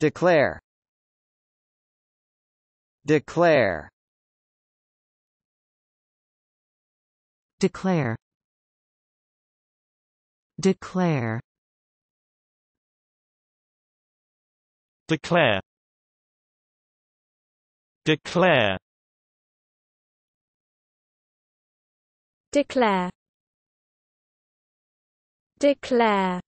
Declare Declare Declare Declare Declare Declare Declare Declare